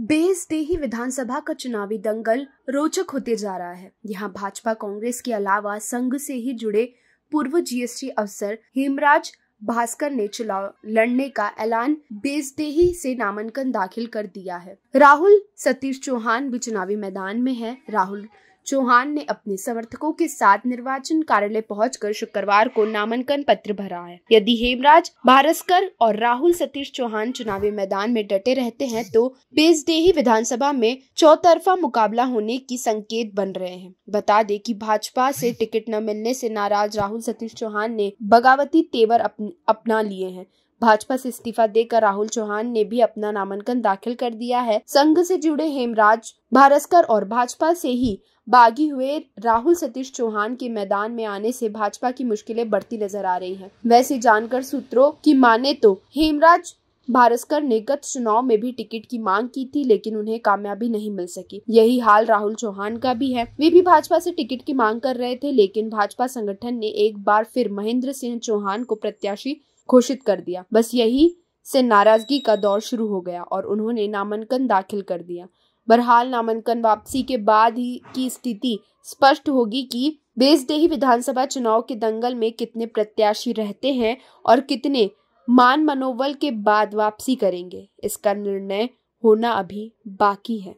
Base day ही विधानसभा का चुनावी दंगल रोचक होते जा रहा है यहाँ भाजपा कांग्रेस के अलावा संघ से ही जुड़े पूर्व जीएसटी अफसर हेमराज भास्कर ने चुनाव लड़ने का ऐलान बेजदेही से नामांकन दाखिल कर दिया है राहुल सतीश चौहान भी चुनावी मैदान में है राहुल चौहान ने अपने समर्थकों के साथ निर्वाचन कार्यालय पहुंचकर शुक्रवार को नामांकन पत्र भरा है यदि हेमराज भारस्कर और राहुल सतीश चौहान चुनावी मैदान में डटे रहते हैं तो बेजडेही विधानसभा में चौतरफा मुकाबला होने की संकेत बन रहे हैं बता दें कि भाजपा से टिकट न मिलने से नाराज राहुल सतीश चौहान ने बगावती तेवर अपन, अपना लिए हैं भाजपा से इस्तीफा देकर राहुल चौहान ने भी अपना नामांकन दाखिल कर दिया है संघ से जुड़े हेमराज भारस्कर और भाजपा से ही बागी हुए राहुल सतीश चौहान के मैदान में आने से भाजपा की मुश्किलें बढ़ती नजर आ रही हैं। वैसे जानकर सूत्रों की माने तो हेमराज भारस्कर ने गत चुनाव में भी टिकट की मांग की थी लेकिन उन्हें कामयाबी नहीं मिल सकी यही हाल राहुल चौहान का भी है वे भी भाजपा से टिकट की मांग कर रहे थे लेकिन भाजपा संगठन ने एक बार फिर महेंद्र सिंह चौहान को प्रत्याशी घोषित कर दिया बस यही से नाराजगी का दौर शुरू हो गया और उन्होंने नामांकन दाखिल कर दिया बहरहाल नामांकन वापसी के बाद ही की स्थिति स्पष्ट होगी कि बेसदेही विधानसभा चुनाव के दंगल में कितने प्रत्याशी रहते हैं और कितने मान मनोबल के बाद वापसी करेंगे इसका निर्णय होना अभी बाकी है